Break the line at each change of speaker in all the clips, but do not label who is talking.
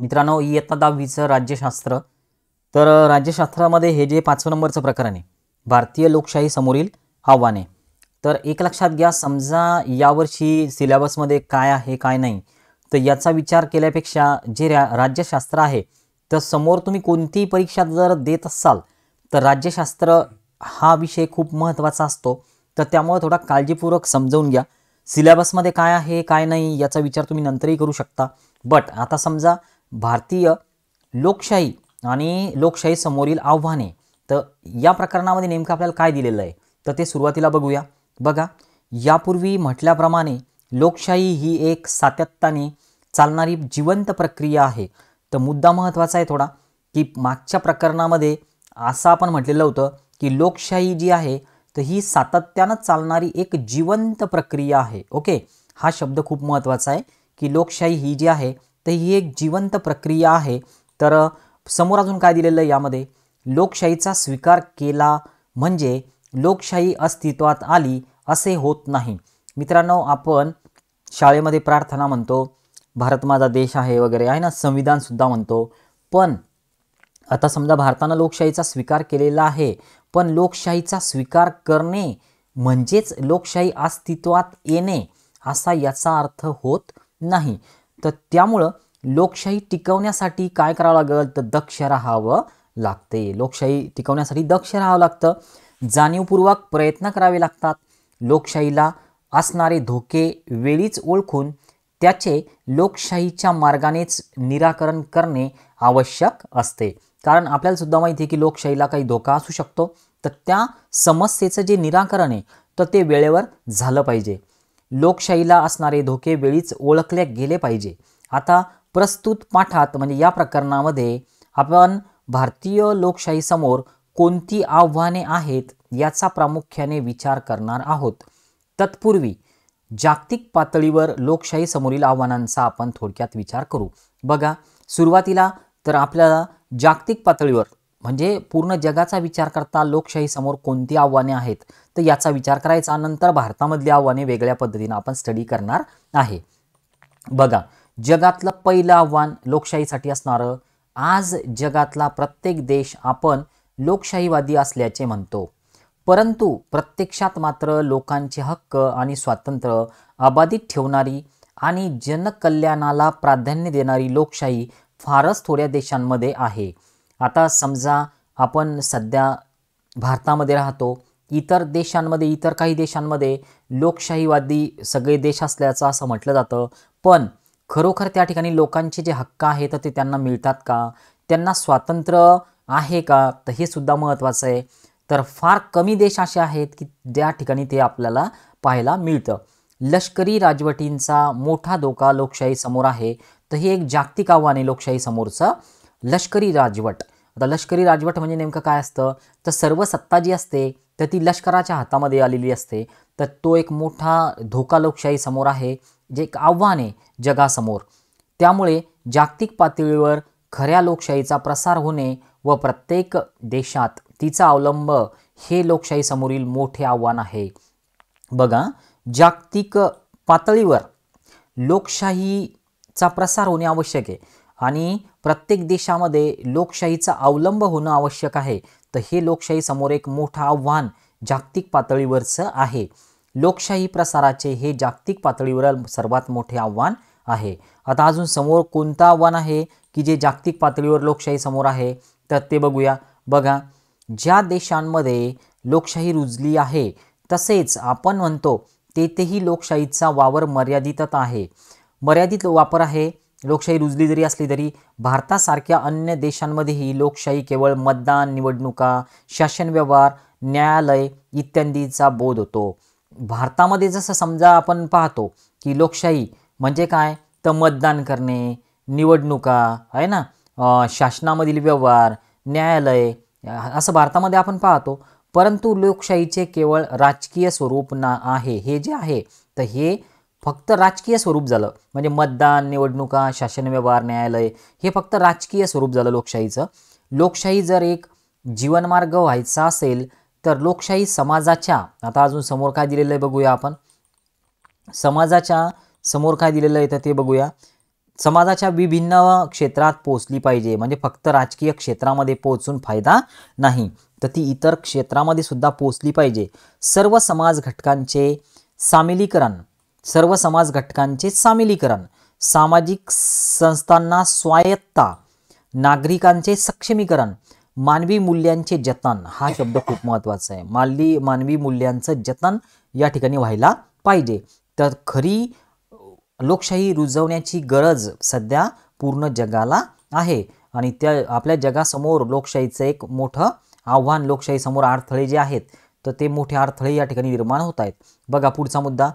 मित्रांनो इयत्ता दहावीचं राज्यशास्त्र तर राज्यशास्त्रामध्ये हे जे पाचवं नंबरचं प्रकरण आहे भारतीय लोकशाही समोरील आव्हाने तर एक लक्षात घ्या समजा यावर्षी सिलेबसमध्ये काय आहे काय नाही तर याचा विचार केल्यापेक्षा जे रा राज्यशास्त्र आहे तर समोर तुम्ही कोणतीही परीक्षा जर देत असाल तर राज्यशास्त्र हा विषय खूप महत्त्वाचा असतो तर त्यामुळे थोडा काळजीपूर्वक समजवून घ्या सिलेबसमध्ये काय आहे काय नाही याचा विचार तुम्ही नंतरही करू शकता बट आता समजा भारतीय लोकशाही आणि लोकशाही समोरील आव्हाने तर या प्रकरणामध्ये नेमकं आपल्याला काय दिलेलं आहे तर ते सुरुवातीला बघूया बघा यापूर्वी म्हटल्याप्रमाणे लोकशाही ही एक सातत्याने चालणारी जिवंत प्रक्रिया आहे तर मुद्दा महत्त्वाचा आहे थोडा की मागच्या प्रकरणामध्ये असं आपण म्हटलेलं होतं की लोकशाही जी आहे तर ही सातत्यानं चालणारी एक जिवंत प्रक्रिया आहे ओके हा शब्द खूप महत्त्वाचा आहे की लोकशाही ही जी आहे तर ही एक जिवंत प्रक्रिया आहे तर समोर अजून काय दिलेलं आहे यामध्ये लोकशाहीचा स्वीकार केला म्हणजे लोकशाही अस्तित्वात आली असे होत नाही मित्रांनो आपण शाळेमध्ये प्रार्थना म्हणतो भारत माझा देश आहे वगैरे आहे ना संविधानसुद्धा म्हणतो पण आता समजा भारतानं लोकशाहीचा स्वीकार केलेला आहे पण लोकशाहीचा स्वीकार करणे म्हणजेच लोकशाही अस्तित्वात येणे असा याचा अर्थ होत नाही तर त्यामुळं लोकशाही टिकवण्यासाठी काय करावं लागेल तर दक्ष राहावं लागते लोकशाही टिकवण्यासाठी दक्ष राहावं लागतं जाणीवपूर्वक प्रयत्न करावे लागतात लोकशाहीला असणारे धोके वेळीच ओळखून त्याचे लोकशाहीच्या मार्गानेच निराकरण करणे आवश्यक असते कारण आपल्याला सुद्धा माहिती आहे की लोकशाहीला काही धोका असू शकतो तर त्या समस्येचं जे निराकरण आहे तर ते वेळेवर झालं पाहिजे लोकशाहीला असणारे धोके वेळीच ओळखले गेले पाहिजे आता प्रस्तुत पाठात म्हणजे या प्रकरणामध्ये आपण भारतीय लोकशाहीसमोर कोणती आव्हाने आहेत याचा प्रामुख्याने विचार करणार आहोत तत्पूर्वी जागतिक पातळीवर लोकशाहीसमोरील आव्हानांचा आपण थोडक्यात विचार करू बघा सुरुवातीला तर आपल्याला जागतिक पातळीवर म्हणजे पूर्ण जगाचा विचार करता लोकशाहीसमोर कोणती आव्हाने आहेत तर याचा विचार करायचा नंतर भारतामधली आव्हाने वेगळ्या पद्धतीनं आपण स्टडी करणार आहे बघा जगातलं पहिलं आव्हान लोकशाहीसाठी असणारं आज जगातला प्रत्येक देश आपण लोकशाहीवादी असल्याचे म्हणतो परंतु प्रत्यक्षात मात्र लोकांचे हक्क आणि स्वातंत्र्य अबाधित ठेवणारी आणि जनकल्याणाला प्राधान्य देणारी लोकशाही फारच थोड्या देशांमध्ये आहे आता समजा आपण सध्या भारतामध्ये राहतो इतर देशांमध्ये इतर काही देशांमध्ये लोकशाहीवादी सगळे देश असल्याचं असं म्हटलं जातं पण खरोखर त्या ठिकाणी लोकांचे जे हक्क आहेत ते त्यांना मिळतात का त्यांना स्वातंत्र्य आहे का तर हे सुद्धा महत्त्वाचं आहे तर फार कमी देश असे आहेत की ज्या ठिकाणी ते आपल्याला पाहायला मिळतं लष्करी राजवटींचा मोठा धोका लोकशाहीसमोर आहे तर हे एक जागतिक आव्हान आहे लोकशाहीसमोरचं लष्करी राजवट आता लष्करी राजवट म्हणजे नेमकं काय असतं तर सर्व सत्ता जी असते तर ती लष्कराच्या हातामध्ये आलेली असते तर तो एक मोठा धोका लोकशाही समोर आहे जे एक आव्हान आहे जगासमोर त्यामुळे जागतिक पातळीवर खऱ्या लोकशाहीचा प्रसार होणे व प्रत्येक देशात तिचा अवलंब हे लोकशाहीसमोरील मोठे आव्हान आहे बघा जागतिक पातळीवर लोकशाहीचा प्रसार होणे आवश्यक आहे आणि प्रत्येक देशामध्ये लोकशाहीचा अवलंब होणं आवश्यक आहे तर हे समोर एक मोठं आव्हान जागतिक पातळीवरचं आहे लोकशाही प्रसाराचे हे जागतिक पातळीवर सर्वात मोठे आव्हान आहे आता अजून समोर कोणतं आव्हान आहे की जे जागतिक पातळीवर लोकशाही समोर आहे तर ते बघूया बघा ज्या देशांमध्ये लोकशाही रुजली आहे तसेच आपण म्हणतो तेथेही लोकशाहीचा वावर मर्यादितच आहे मर्यादित वापर आहे लोकशाही रुजली जरी असली तरी भारतासारख्या अन्य देशांमध्येही लोकशाही केवळ मतदान निवडणुका शासन व्यवहार न्यायालय इत्यादीचा बोध होतो भारतामध्ये जसं समजा आपण पाहतो की लोकशाही म्हणजे काय तर मतदान करणे निवडणुका आहे ना शासनामधील व्यवहार न्यायालय असं भारतामध्ये आपण पाहतो परंतु लोकशाहीचे केवळ राजकीय स्वरूप ना आहे हे जे आहे तर हे फक्त राजकीय स्वरूप झालं म्हणजे मतदान निवडणुका शासन व्यवहार न्यायालय हे फक्त राजकीय स्वरूप झालं लोकशाहीचं लोकशाही जर एक जीवनमार्ग व्हायचा असेल तर लोकशाही समाजाच्या आता अजून समोर काय दिलेलं आहे बघूया आपण समाजाच्या समोर काय दिलेलं आहे तर ते बघूया समाजाच्या विभिन्न क्षेत्रात पोचली पाहिजे म्हणजे फक्त राजकीय क्षेत्रामध्ये पोचून फायदा नाही तर ती इतर क्षेत्रामध्ये सुद्धा पोचली पाहिजे सर्व समाज घटकांचे सामिलीकरण सर्व समाज घटकांचे सामीलीकरण सामाजिक संस्थांना स्वायत्ता नागरिकांचे सक्षमीकरण मानवी मूल्यांचे जतन हा शब्द खूप महत्त्वाचा आहे मानवी मानवी मूल्यांचं जतन या ठिकाणी व्हायला पाहिजे तर खरी लोकशाही रुजवण्याची गरज सध्या पूर्ण जगाला आहे आणि त्या आपल्या जगासमोर लोकशाहीचं एक मोठं आव्हान लोकशाहीसमोर अडथळे जे आहेत तर ते मोठे अडथळे या ठिकाणी निर्माण होत आहेत बघा पुढचा मुद्दा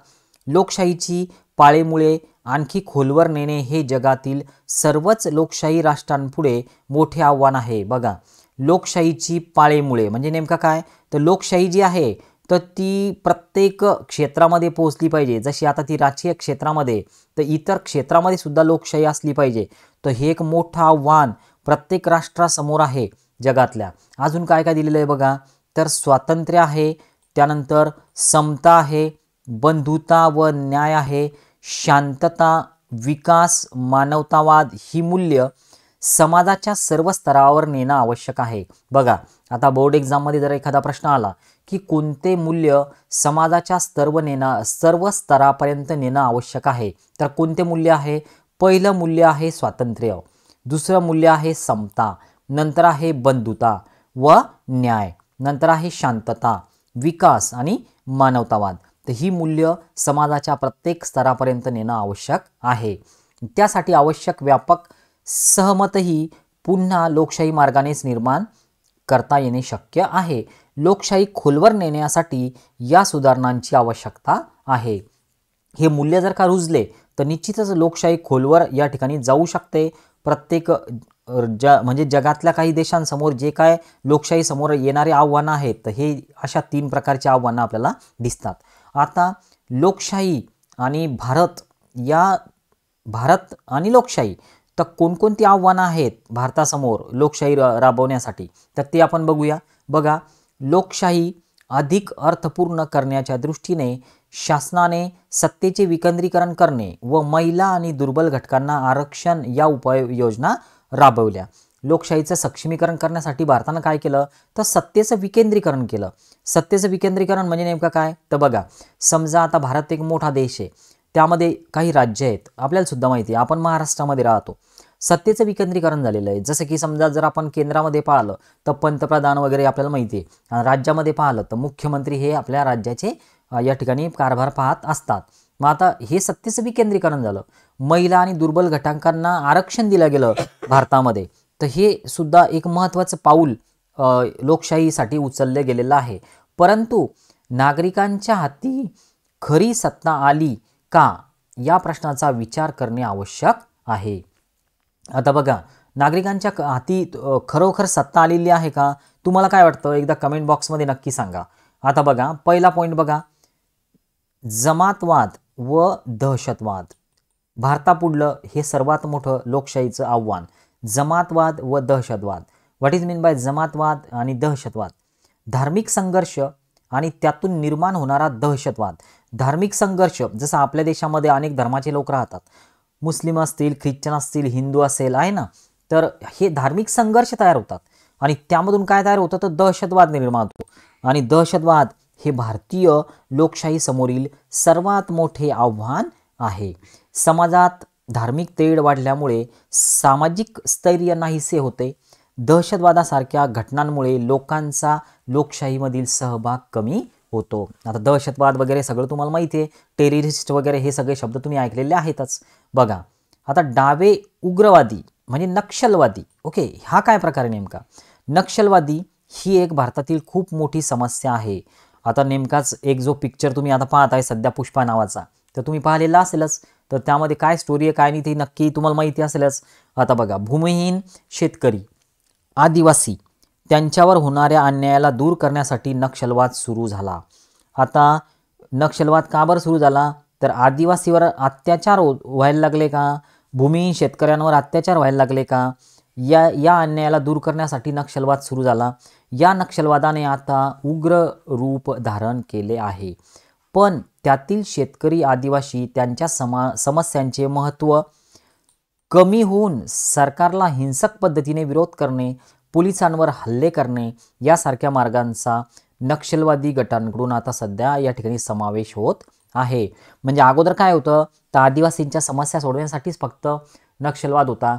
लोकशाहीची पाळेमुळे आणखी खोलवर नेणे हे जगातील सर्वच लोकशाही राष्ट्रांपुढे मोठे आव्हान आहे बघा लोकशाहीची पाळेमुळे म्हणजे नेमका काय तर लोकशाही जी आहे तर ती प्रत्येक क्षेत्रामध्ये पोहोचली पाहिजे जशी आता ती राजकीय क्षेत्रामध्ये तर इतर क्षेत्रामध्ये सुद्धा लोकशाही असली पाहिजे तर हे एक मोठं आव्हान प्रत्येक राष्ट्रासमोर आहे जगातल्या अजून काय काय दिलेलं आहे बघा तर स्वातंत्र्य आहे त्यानंतर समता आहे बंधुता व न्याय आहे शांतता विकास मानवतावाद ही मूल्य समाजाच्या सर्व स्तरावर नेणं आवश्यक आहे बघा आता बोर्ड एक्झाममध्ये जर एखादा प्रश्न आला की कोणते मूल्य समाजाच्या सर्व नेणं सर्व स्तरापर्यंत नेणं आवश्यक आहे तर कोणते मूल्य आहे पहिलं मूल्य आहे स्वातंत्र्य दुसरं मूल्य आहे समता नंतर आहे बंधुता व न्याय नंतर आहे शांतता विकास आणि मानवतावाद तर ही मूल्य समाजाच्या प्रत्येक स्तरापर्यंत नेणं आवश्यक आहे त्यासाठी आवश्यक व्यापक सहमतही पुन्हा लोकशाही मार्गानेच निर्माण करता येणे शक्य आहे लोकशाही खोलवर नेण्यासाठी या सुधारणांची आवश्यकता आहे हे मूल्य जर का रुजले तर निश्चितच लोकशाही खोलवर या ठिकाणी जाऊ शकते प्रत्येक ज म्हणजे जगातल्या काही देशांसमोर जे काय लोकशाहीसमोर येणारे आव्हानं आहेत तर हे अशा तीन प्रकारची आव्हानं आपल्याला दिसतात आता लोकशाही आणि भारत या भारत आणि लोकशाही तर कोणकोणती आव्हानं आहेत भारतासमोर लोकशाही राबवण्यासाठी तर ते आपण बघूया बघा लोकशाही अधिक अर्थपूर्ण करण्याच्या दृष्टीने शासनाने सत्तेचे विकेंद्रीकरण करणे व महिला आणि दुर्बल घटकांना आरक्षण या उपाययोजना राबवल्या लोकशाहीचं सक्षमीकरण करण्यासाठी भारतानं काय केलं तर सत्तेचं विकेंद्रीकरण केलं सत्तेचं विकेंद्रीकरण म्हणजे नेमकं काय तर बघा समजा आता भारत एक मोठा देश आहे त्यामध्ये काही राज्य आहेत आपल्याला सुद्धा माहिती आहे आपण महाराष्ट्रामध्ये राहतो सत्तेचं विकेंद्रीकरण झालेलं आहे जसं की समजा जर आपण केंद्रामध्ये पाहिलं तर पंतप्रधान वगैरे आपल्याला माहिती आहे आणि राज्यामध्ये पाहिलं तर मुख्यमंत्री हे आपल्या राज्याचे या ठिकाणी कारभार पाहत असतात मग आता हे सत्तेचं विकेंद्रीकरण झालं महिला आणि दुर्बल घटकांना आरक्षण दिलं गेलं भारतामध्ये तर हे सुद्धा एक महत्त्वाचं पाऊल लोकशाहीसाठी उचललं गेलेलं आहे परंतु नागरिकांच्या हाती खरी सत्ता आली का या प्रश्नाचा विचार करणे आवश्यक आहे आता बघा नागरिकांच्या हाती खरोखर सत्ता आलेली आहे का तुम्हाला काय वाटतं एकदा कमेंट बॉक्समध्ये नक्की सांगा आता बघा पहिला पॉईंट बघा जमातवाद व दहशतवाद भारतापुढलं हे सर्वात मोठं लोकशाहीचं आव्हान जमातवाद व दहशतवाद व्हॉट इज मीन बाय जमातवाद आणि दहशतवाद धार्मिक संघर्ष आणि त्यातून निर्माण होणारा दहशतवाद धार्मिक संघर्ष जसं आपल्या देशामध्ये अनेक धर्माचे लोक राहतात मुस्लिम असतील ख्रिश्चन असतील हिंदू असेल आहे ना तर हे धार्मिक संघर्ष तयार होतात आणि त्यामधून काय तयार होतं तर दहशतवाद निर्माण होतो आणि दहशतवाद हे भारतीय लोकशाहीसमोरील सर्वात मोठे आव्हान आहे समाजात धार्मिक तेढ वाढल्यामुळे सामाजिक स्थैर्य नाहीसे होते दहशतवादासारख्या घटनांमुळे लोकांचा लोकशाहीमधील सहभाग कमी होतो आता दहशतवाद वगैरे सगळं तुम्हाला माहिती आहे टेररिस्ट वगैरे हे सगळे शब्द तुम्ही ऐकलेले आहेतच बघा आता डावे उग्रवादी म्हणजे नक्षलवादी ओके हा काय प्रकार नेमका नक्षलवादी ही एक भारतातील खूप मोठी समस्या आहे आता नेमकाच एक जो पिक्चर तुम्ही आता पाहत आहे सध्या पुष्पा नावाचा तर तुम्ही पाहिलेला असेलच तर त्यामध्ये काय स्टोरी आहे काय नाही ती नक्की तुम्हाला माहिती असेलच आता बघा भूमिहीन शेतकरी आदिवासी त्यांच्यावर होणाऱ्या अन्यायाला दूर करण्यासाठी नक्षलवाद सुरू झाला आता नक्षलवाद का बरं सुरू झाला तर आदिवासीवर अत्याचार हो-, व्हायला लागले का भूमिहीन शेतकऱ्यांवर अत्याचार व्हायला लागले का या या अन्यायाला दूर करण्यासाठी नक्षलवाद सुरू झाला या नक्षलवादाने आता उग्र रूप धारण केले आहे पण त्यातील शेतकरी आदिवासी त्यांच्या समा समस्यांचे महत्त्व कमी होऊन सरकारला हिंसक पद्धतीने विरोध करणे पोलिसांवर हल्ले करणे यासारख्या मार्गांचा नक्षलवादी गटांकडून आता सध्या या ठिकाणी समावेश होत आहे म्हणजे अगोदर काय होतं तर आदिवासींच्या समस्या सोडवण्यासाठीच फक्त नक्षलवाद होता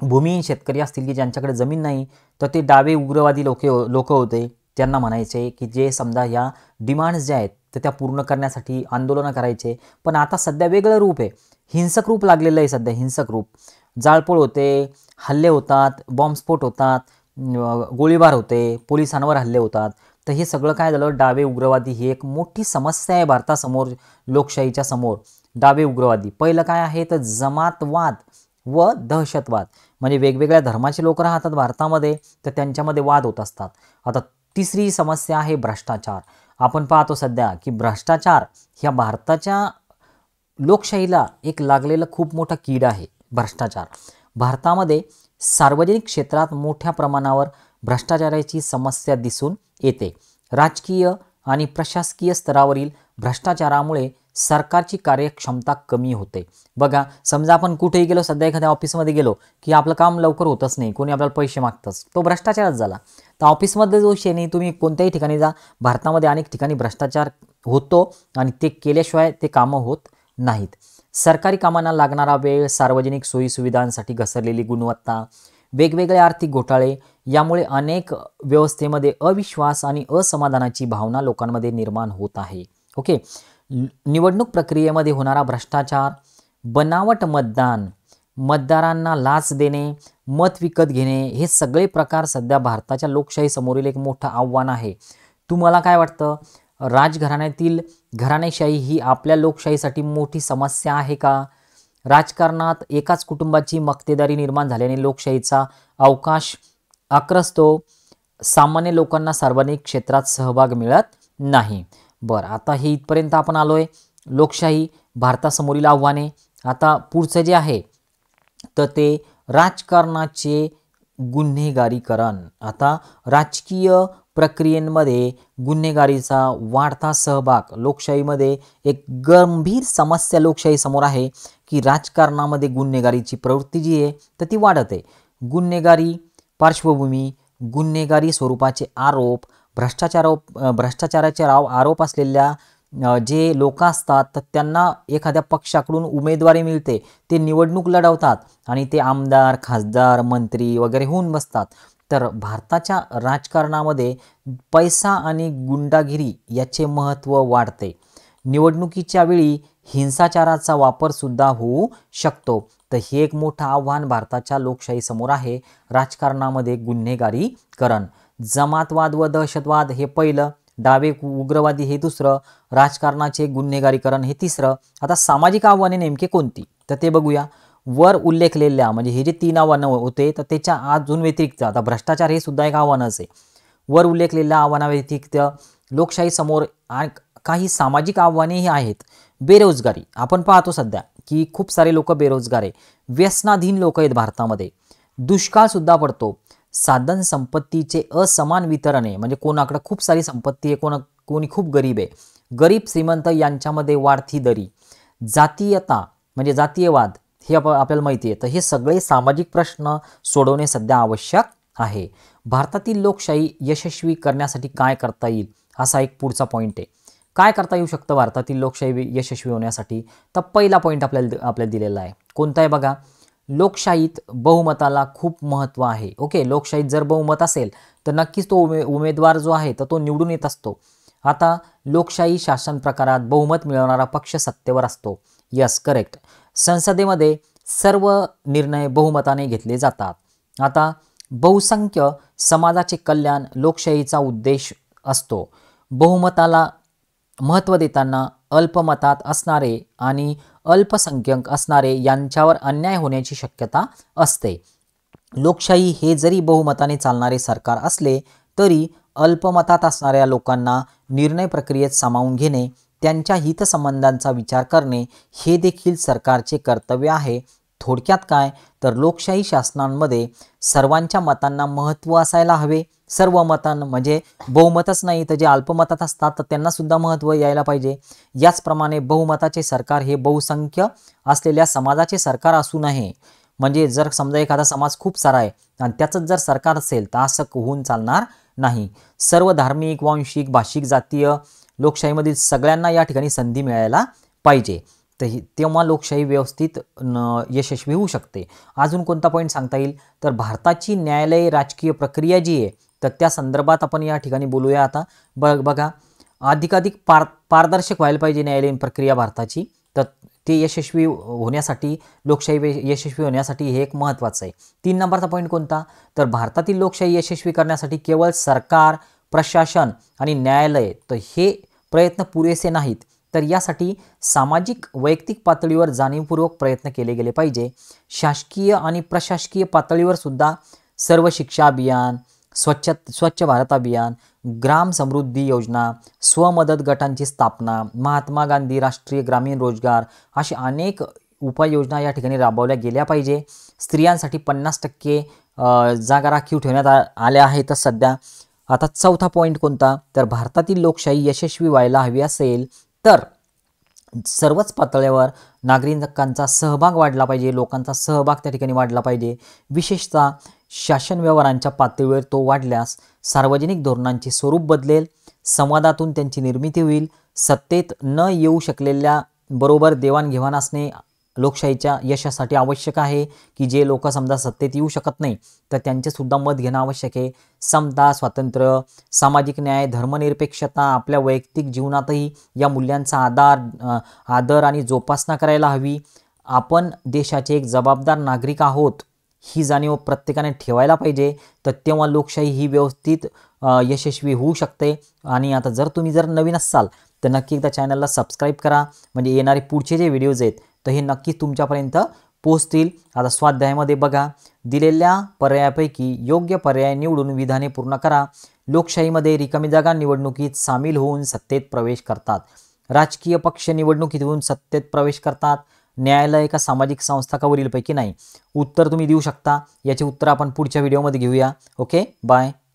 भूमिहीन शेतकरी असतील की ज्यांच्याकडे जमीन नाही तर ते डावे उग्रवादी लोके लोक होते त्यांना म्हणायचे की जे समजा ह्या डिमांड्स ज्या आहेत तर त्या पूर्ण करण्यासाठी आंदोलनं करायचे पण आता सध्या वेगळं रूप आहे हिंसक रूप लागलेलं आहे सध्या हिंसक रूप जाळपोळ होते हल्ले होतात बॉम्बस्फोट होतात गोळीबार होते पोलिसांवर हल्ले होतात तर हे सगळं काय झालं डावे उग्रवादी ही एक मोठी समस्या आहे भारतासमोर लोकशाहीच्या समोर डावे उग्रवादी पहिलं काय आहे तर जमातवाद व दहशतवाद म्हणजे वेगवेगळ्या धर्माचे लोक राहतात भारतामध्ये तर त्यांच्यामध्ये वाद होत असतात आता तिसरी समस्या आहे भ्रष्टाचार आपण पाहतो सध्या की भ्रष्टाचार ह्या भारताच्या लोकशाहीला एक लागलेलं खूप मोठा कीड आहे भ्रष्टाचार भारतामध्ये सार्वजनिक क्षेत्रात मोठ्या प्रमाणावर भ्रष्टाचाराची समस्या दिसून येते राजकीय आणि प्रशासकीय स्तरावरील भ्रष्टाचारामुळे सरकारची कार्यक्षमता कमी होते बघा समजा आपण कुठेही गेलो सध्या एखाद्या ऑफिसमध्ये गेलो की आपलं काम लवकर होतच नाही कोणी आपल्याला पैसे मागतंच तो भ्रष्टाचारच झाला तर ऑफिसमधलं जो विषय तुम्ही कोणत्याही ठिकाणी जा भारतामध्ये अनेक ठिकाणी भ्रष्टाचार होतो आणि ते केल्याशिवाय ते कामं होत नाहीत सरकारी कामांना लागणारा वेळ सार्वजनिक सोयीसुविधांसाठी घसरलेली गुणवत्ता वेगवेगळे आर्थिक घोटाळे यामुळे अनेक व्यवस्थेमध्ये अविश्वास आणि असमाधानाची भावना लोकांमध्ये निर्माण होत आहे ओके निवडणूक प्रक्रियेमध्ये होणारा भ्रष्टाचार बनावट मतदान मतदारांना लाच देणे मत विकत घेणे हे सगळे प्रकार सध्या भारताच्या लोकशाहीसमोरील एक मोठं आव्हान आहे तुम्हाला काय वाटतं राजघराण्यातील घराणेशाही ही आपल्या लोकशाहीसाठी मोठी समस्या आहे का राजकारणात एकाच कुटुंबाची मक्तेदारी निर्माण झाल्याने लोकशाहीचा अवकाश आक्रसतो सामान्य लोकांना सार्वजनिक क्षेत्रात सहभाग मिळत नाही बरं आता हे इथपर्यंत आपण आलो आहे लोकशाही भारतासमोरील आव्हाने आता पुढचं जे आहे तर ते राजकारणाचे गुन्हेगारीकरण आता राजकीय प्रक्रियेमध्ये गुन्हेगारीचा वाढता सहभाग लोकशाहीमध्ये एक गंभीर समस्या लोकशाही समोर आहे की राजकारणामध्ये गुन्हेगारीची प्रवृत्ती जी आहे तर ती वाढत आहे गुन्हेगारी पार्श्वभूमी गुन्हेगारी स्वरूपाचे आरोप भ्रष्टाचार भ्रष्टाचाराचे राव आरोप असलेल्या जे लोक असतात तर त्यांना एखाद्या पक्षाकडून उमेदवारी मिळते ते निवडणूक लढवतात आणि ते आमदार खासदार मंत्री वगैरे होऊन बसतात तर भारताच्या राजकारणामध्ये पैसा आणि गुंडागिरी याचे महत्त्व वाढते निवडणुकीच्या वेळी हिंसाचाराचा वापरसुद्धा होऊ शकतो तर हे एक मोठं आव्हान भारताच्या लोकशाहीसमोर आहे राजकारणामध्ये गुन्हेगारीकरण जमातवाद व दहशतवाद हे पहिलं डावे उग्रवादी हे दुसरं राजकारणाचे गुन्हेगारीकरण हे तिसरं आता सामाजिक आव्हाने नेमके कोणती तर ते बघूया वर उल्लेखलेल्या म्हणजे हे जे तीन आव्हानं हो- होते तर त्याच्या अजून व्यतिरिक्त आता भ्रष्टाचार हे सुद्धा एक आव्हानच आहे वर उल्लेखलेल्या आव्हानाव्यतिरिक्त लोकशाहीसमोर काही सामाजिक आव्हानेही आहेत बेरोजगारी आपण पाहतो सध्या की खूप सारे लोक बेरोजगार आहे व्यसनाधीन लोक आहेत भारतामध्ये दुष्काळसुद्धा पडतो साधन संपत्तीचे असमान वितरण आहे म्हणजे कोणाकडं खूप सारी संपत्ती आहे कोणा कोणी खूप गरीब आहे गरीब श्रीमंत यांच्यामध्ये वाढती दरी जातीयता म्हणजे जातीयवाद हे आपल्याला माहिती आहे तर हे सगळे सामाजिक प्रश्न सोडवणे सध्या आवश्यक आहे भारतातील लोकशाही यशस्वी करण्यासाठी काय करता येईल असा एक पुढचा पॉईंट आहे काय करता येऊ शकतं भारतातील लोकशाही यशस्वी होण्यासाठी तर पहिला पॉईंट आपल्याला आपल्याला दिलेला आहे कोणता आहे बघा लोकशाहीत बहुमताला खूप महत्त्व आहे ओके लोकशाहीत जर बहुमत असेल तर नक्कीच तो उमे उमेदवार जो आहे तर तो निवडून येत असतो आता लोकशाही शासन प्रकारात बहुमत मिळवणारा पक्ष सत्तेवर असतो यस करेक्ट संसदेमध्ये सर्व निर्णय बहुमताने घेतले जातात आता बहुसंख्य समाजाचे कल्याण लोकशाहीचा उद्देश असतो बहुमताला महत्त्व देताना अल्पमतात असणारे आणि अल्पसंख्यक असणारे यांच्यावर अन्याय होण्याची शक्यता असते लोकशाही हे जरी बहुमताने चालणारे सरकार असले तरी अल्पमतात असणाऱ्या लोकांना निर्णय प्रक्रियेत सामावून घेणे त्यांच्या हितसंबंधांचा विचार करणे हे देखील सरकारचे कर्तव्य आहे थोडक्यात काय तर लोकशाही शासनांमध्ये सर्वांच्या मतांना महत्त्व असायला हवे सर्व मतां म्हणजे बहुमतच नाही तर जे अल्पमतात असतात तर त्यांनासुद्धा महत्त्व यायला पाहिजे याचप्रमाणे बहुमताचे सरकार हे बहुसंख्य असलेल्या समाजाचे सरकार असू नये म्हणजे जर समजा एखादा समाज खूप सारा आहे आणि त्याचंच जर सरकार असेल तर असं होऊन चालणार नाही सर्व धार्मिक वांशिक भाषिक जातीय लोकशाहीमधील सगळ्यांना या ठिकाणी संधी मिळायला पाहिजे तर तेव्हा लोकशाही व्यवस्थित न यशस्वी होऊ शकते अजून कोणता पॉईंट सांगता येईल तर भारताची न्यायालय राजकीय प्रक्रिया जी आहे तर त्या संदर्भात आपण या ठिकाणी बोलूया आता ब बघा अधिकाधिक पार पारदर्शक व्हायला पाहिजे न्यायालयीन प्रक्रिया भारताची तर ते यशस्वी होण्यासाठी लोकशाही यशस्वी होण्यासाठी हे एक महत्त्वाचं आहे तीन नंबरचा पॉईंट कोणता तर भारतातील लोकशाही यशस्वी करण्यासाठी केवळ सरकार प्रशासन आणि न्यायालय तर हे प्रयत्न पुरेसे नाहीत तर यासाठी सामाजिक वैयक्तिक पातळीवर जाणीवपूर्वक प्रयत्न केले गेले पाहिजे शासकीय आणि प्रशासकीय पातळीवर सुद्धा सर्व शिक्षा अभियान स्वच्छ स्वच्छ भारत अभियान ग्राम समृद्धी योजना स्वमदत गटांची स्थापना महात्मा गांधी राष्ट्रीय ग्रामीण रोजगार अशी अनेक उपाययोजना या ठिकाणी राबवल्या गेल्या पाहिजे स्त्रियांसाठी पन्नास टक्के जागा राखीव ठेवण्यात आल्या आहेत सध्या आता चौथा पॉईंट कोणता तर भारतातील लोकशाही यशस्वी व्हायला हवी असेल तर सर्वच पातळ्यावर नागरिकांचा सहभाग वाढला पाहिजे लोकांचा सहभाग त्या ठिकाणी वाढला पाहिजे विशेषतः शासन व्यवहारांच्या पातळीवर तो वाढल्यास सार्वजनिक धोरणांचे स्वरूप बदलेल संवादातून त्यांची निर्मिती होईल सत्तेत न येऊ शकलेल्या बरोबर देवाणघेवाण असणे लोकशाहीच्या यशासाठी आवश्यक आहे की जे लोक समजा सत्तेत येऊ शकत नाही तर त्यांचेसुद्धा मत घेणं आवश्यक आहे समता स्वातंत्र्य सामाजिक न्याय धर्मनिरपेक्षता आपल्या वैयक्तिक जीवनातही या मूल्यांचा आधार आदर आणि जोपासना करायला हवी आपण देशाचे एक जबाबदार नागरिक आहोत ही जाणीव प्रत्येकाने ठेवायला पाहिजे तर तेव्हा लोकशाही ही व्यवस्थित यशस्वी होऊ शकते आणि आता जर तुम्ही जर नवीन असाल तर नक्की एकदा चॅनलला सबस्क्राईब करा म्हणजे येणारे पुढचे जे व्हिडिओज आहेत तर हे नक्कीच तुमच्यापर्यंत पोहोचतील आता स्वाध्यायामध्ये बघा दिलेल्या पर्यायापैकी योग्य पर्याय निवडून विधाने पूर्ण करा लोकशाहीमध्ये रिकामी जागा निवडणुकीत सामील होऊन सत्तेत प्रवेश करतात राजकीय पक्ष निवडणुकीत होऊन सत्तेत प्रवेश करतात न्यायालय का सामाजिक संस्था का वरीलपैकी नाही उत्तर तुम्ही देऊ शकता याचे उत्तर आपण पुढच्या व्हिडिओमध्ये घेऊया ओके बाय